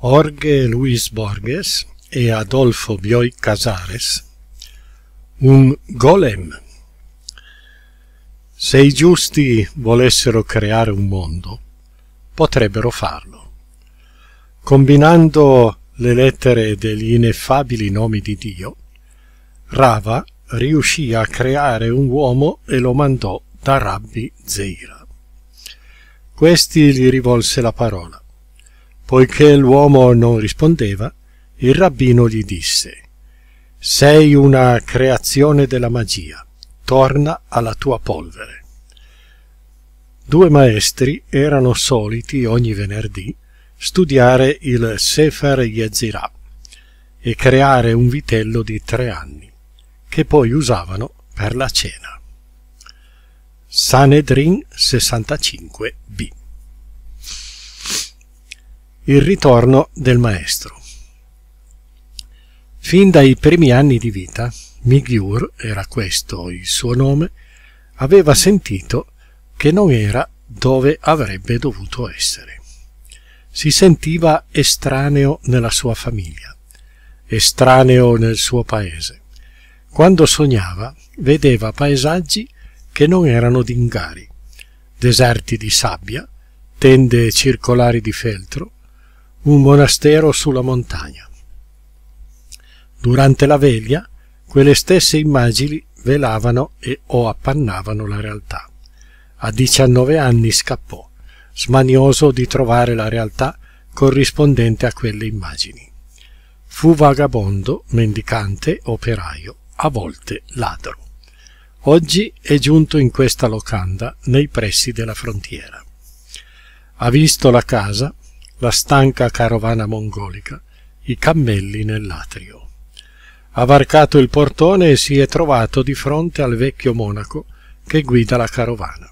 Jorge Luis Borges e Adolfo Bioy Casares, un golem. Se i giusti volessero creare un mondo, potrebbero farlo, combinando le lettere degli ineffabili nomi di Dio, Rava riuscì a creare un uomo e lo mandò da Rabbi Zeira. Questi gli rivolse la parola. Poiché l'uomo non rispondeva, il rabbino gli disse Sei una creazione della magia, torna alla tua polvere. Due maestri erano soliti ogni venerdì studiare il Sefer Yezirah e creare un vitello di tre anni, che poi usavano per la cena. Sanedrin 65b il ritorno del maestro. Fin dai primi anni di vita, Migliur, era questo il suo nome, aveva sentito che non era dove avrebbe dovuto essere. Si sentiva estraneo nella sua famiglia, estraneo nel suo paese. Quando sognava, vedeva paesaggi che non erano d'ingari, deserti di sabbia, tende circolari di feltro, un monastero sulla montagna. Durante la veglia, quelle stesse immagini velavano e o appannavano la realtà. A 19 anni scappò, smanioso di trovare la realtà corrispondente a quelle immagini. Fu vagabondo, mendicante, operaio, a volte ladro. Oggi è giunto in questa locanda nei pressi della frontiera. Ha visto la casa, la stanca carovana mongolica, i cammelli nell'atrio. Ha varcato il portone e si è trovato di fronte al vecchio monaco che guida la carovana.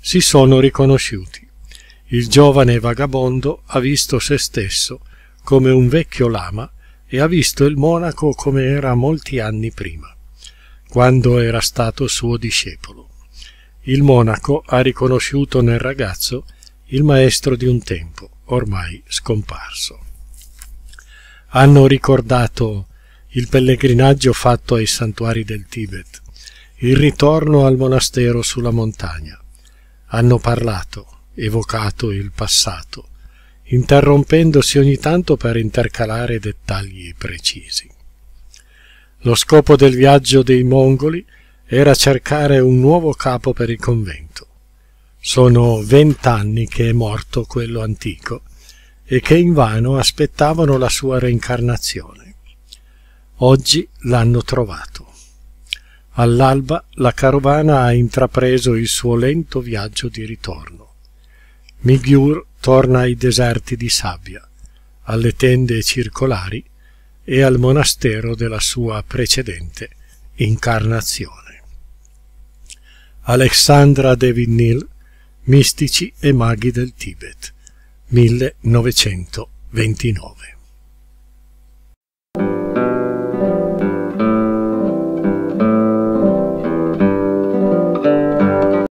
Si sono riconosciuti. Il giovane vagabondo ha visto se stesso come un vecchio lama e ha visto il monaco come era molti anni prima, quando era stato suo discepolo. Il monaco ha riconosciuto nel ragazzo il maestro di un tempo ormai scomparso. Hanno ricordato il pellegrinaggio fatto ai santuari del Tibet, il ritorno al monastero sulla montagna. Hanno parlato, evocato il passato, interrompendosi ogni tanto per intercalare dettagli precisi. Lo scopo del viaggio dei mongoli era cercare un nuovo capo per il convento sono vent'anni che è morto quello antico e che invano aspettavano la sua reincarnazione. Oggi l'hanno trovato. All'alba la carovana ha intrapreso il suo lento viaggio di ritorno. Migliur torna ai deserti di sabbia, alle tende circolari e al monastero della sua precedente incarnazione. Alexandra de Vignil Mistici e maghi del Tibet 1929